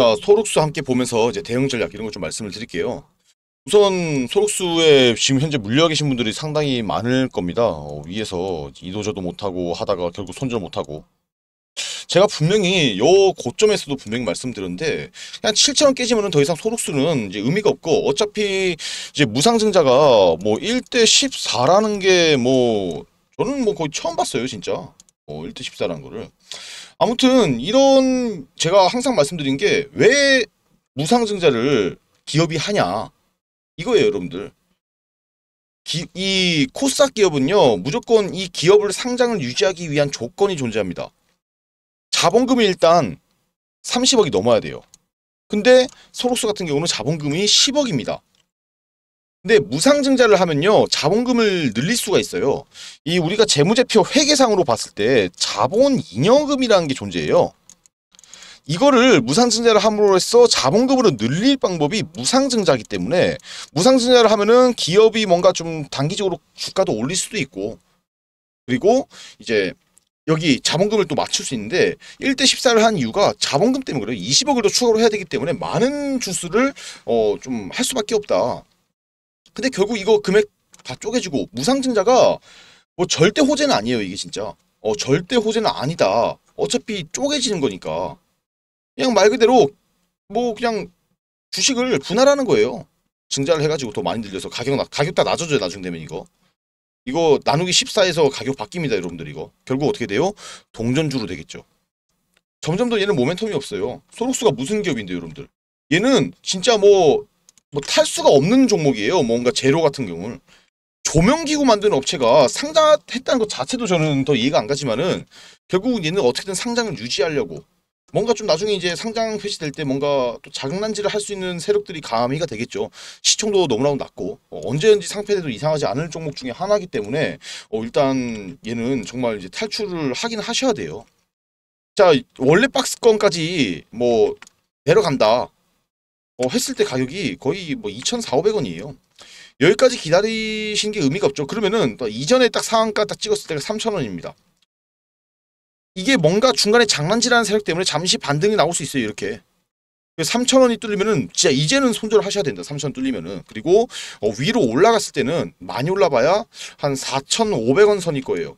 자, 소록수 함께 보면서 이제 대응 전략 이런 거좀 말씀을 드릴게요. 우선 소록수에 지금 현재 물려 계신 분들이 상당히 많을 겁니다. 어, 위에서 이도저도 못하고 하다가 결국 손절 못하고 제가 분명히 요 고점에서도 분명히 말씀드렸는데 그냥 7천원 깨지면 더 이상 소록수는 이제 의미가 없고 어차피 이제 무상증자가 뭐 1대 14라는 게 뭐 저는 뭐 거의 처음 봤어요 진짜 어, 1대 14라는 거를. 아무튼 이런 제가 항상 말씀드린 게 왜 무상증자를 기업이 하냐 이거예요 여러분들. 기, 이 코스닥 기업은요 무조건 이 기업을 상장을 유지하기 위한 조건이 존재합니다. 자본금이 일단 30억이 넘어야 돼요. 근데 소록수 같은 경우는 자본금이 10억입니다. 근데 무상증자를 하면요 자본금을 늘릴 수가 있어요 이 우리가 재무제표 회계상으로 봤을 때 자본 인여금이라는게 존재해요 이거를 무상증자를 함으로써 자본금으로 늘릴 방법이 무상증자기 이 때문에 무상증자를 하면은 기업이 뭔가 좀 단기적으로 주가도 올릴 수도 있고 그리고 이제 여기 자본금을 또 맞출 수 있는데 1대 14를 한 이유가 자본금 때문에 그래요. 20억을 더 추가로 해야 되기 때문에 많은 주수를 어 좀 할 수밖에 없다. 근데 결국 이거 금액 다 쪼개지고 무상증자가 뭐 절대 호재는 아니에요 이게 진짜 어 절대 호재는 아니다 어차피 쪼개지는 거니까 그냥 말 그대로 뭐 그냥 주식을 분할하는 거예요 증자를 해가지고 더 많이 늘려서 가격 나, 가격 다 낮아져요 나중 되면 이거 이거 나누기 14에서 가격 바뀝니다 여러분들 이거 결국 어떻게 돼요? 동전주로 되겠죠 점점 더 얘는 모멘텀이 없어요 소록수가 무슨 기업인데 여러분들 얘는 진짜 뭐 뭐탈 수가 없는 종목이에요. 뭔가 제로 같은 경우는. 조명기구 만드는 업체가 상장했다는 것 자체도 저는 더 이해가 안 가지만은 결국은 얘는 어떻게든 상장을 유지하려고 뭔가 좀 나중에 이제 상장 폐지될 때 뭔가 또 자금난지를 할 수 있는 세력들이 가미가 되겠죠. 시총도 너무나도 낮고 어, 언제든지 상패돼도 이상하지 않을 종목 중에 하나이기 때문에 어, 일단 얘는 정말 이제 탈출을 하긴 하셔야 돼요. 자 원래 박스권까지 뭐 내려간다. 어, 했을 때 가격이 거의 뭐 2,400원이에요. 여기까지 기다리신 게 의미가 없죠. 그러면은 이전에 딱 상한가 딱 찍었을 때가 3,000원입니다. 이게 뭔가 중간에 장난질하는 세력 때문에 잠시 반등이 나올 수 있어요. 이렇게. 3,000원이 그 뚫리면은 진짜 이제는 손절을 하셔야 된다. 3,000원 뚫리면은. 그리고 어, 위로 올라갔을 때는 많이 올라봐야 한 4,500원 선일 거예요.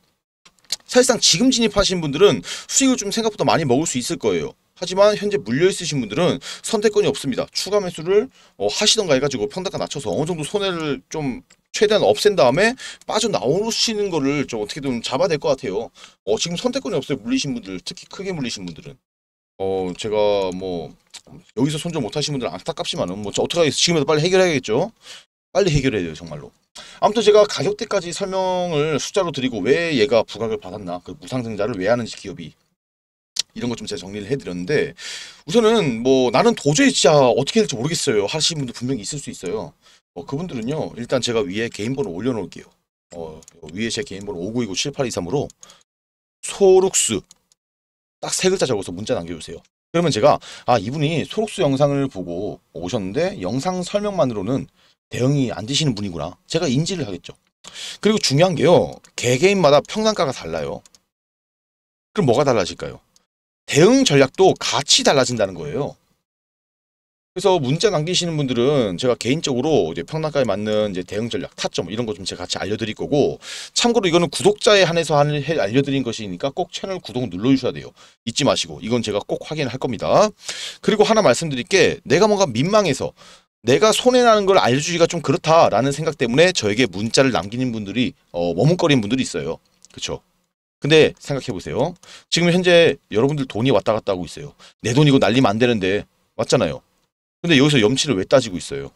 사실상 지금 진입하신 분들은 수익을 좀 생각보다 많이 먹을 수 있을 거예요. 하지만 현재 물려 있으신 분들은 선택권이 없습니다. 추가 매수를 어, 하시던가 해가지고 평단가 낮춰서 어느 정도 손해를 좀 최대한 없앤 다음에 빠져나오시는 거를 좀 어떻게 든 잡아야 될 것 같아요. 어, 지금 선택권이 없어요. 물리신 분들, 특히 크게 물리신 분들은. 어, 제가 뭐 여기서 손절 못하신 분들은 안타깝지만은 뭐 어떻게 지금이라도 빨리 해결해야겠죠. 빨리 해결해야 돼요 정말로 아무튼 제가 가격대까지 설명을 숫자로 드리고 왜 얘가 부각을 받았나 그 무상증자를 왜 하는지 기업이 이런 것 좀 제가 정리를 해드렸는데 우선은 뭐 나는 도저히 진짜 어떻게 될지 모르겠어요 하시는 분도 분명히 있을 수 있어요 어, 그분들은요 일단 제가 위에 개인번호 올려놓을게요 어, 위에 제 개인번호 59297823으로 소룩수 딱 세 글자 적어서 문자 남겨주세요 그러면 제가 아 이분이 소록수 영상을 보고 오셨는데 영상 설명만으로는 대응이 안 되시는 분이구나 제가 인지를 하겠죠 그리고 중요한 게요 개개인마다 평단가가 달라요 그럼 뭐가 달라질까요 대응 전략도 같이 달라진다는 거예요. 그래서 문자 남기시는 분들은 제가 개인적으로 이제 평론가에 맞는 이제 대응 전략, 타점 이런 거 좀 제가 같이 알려드릴 거고 참고로 이거는 구독자에 한해서 알려드린 것이니까 꼭 채널 구독 눌러주셔야 돼요. 잊지 마시고 이건 제가 꼭 확인할 겁니다. 그리고 하나 말씀드릴 게 내가 뭔가 민망해서 내가 손해나는 걸 알려주기가 좀 그렇다라는 생각 때문에 저에게 문자를 남기는 분들이 어, 머뭇거리는 분들이 있어요. 그렇죠 근데 생각해보세요. 지금 현재 여러분들 돈이 왔다 갔다 하고 있어요. 내 돈이고 날리면 안 되는데 맞잖아요. 근데 여기서 염치를 왜 따지고 있어요?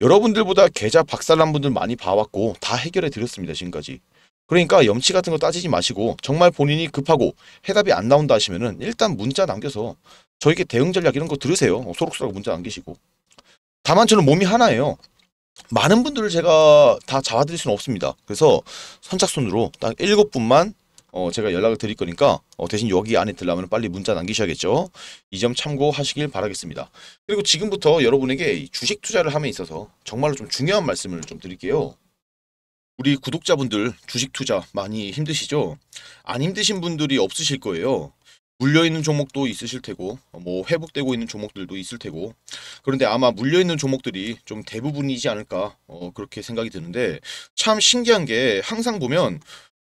여러분들보다 계좌 박살난 분들 많이 봐왔고 다 해결해 드렸습니다. 지금까지. 그러니까 염치 같은 거 따지지 마시고 정말 본인이 급하고 해답이 안 나온다 하시면 은 일단 문자 남겨서 저에게 대응 전략 이런 거 들으세요. 소록소록 문자 남기시고. 다만 저는 몸이 하나예요. 많은 분들을 제가 다 잡아드릴 수는 없습니다. 그래서 선착순으로 딱 7분만 어, 제가 연락을 드릴 거니까 어, 대신 여기 안에 들려면 빨리 문자 남기셔야겠죠. 이 점 참고하시길 바라겠습니다. 그리고 지금부터 여러분에게 주식 투자를 함에 있어서 정말로 좀 중요한 말씀을 좀 드릴게요. 우리 구독자분들 주식 투자 많이 힘드시죠? 안 힘드신 분들이 없으실 거예요. 물려있는 종목도 있으실 테고 뭐 회복되고 있는 종목들도 있을 테고 그런데 아마 물려있는 종목들이 좀 대부분이지 않을까 어, 그렇게 생각이 드는데 참 신기한 게 항상 보면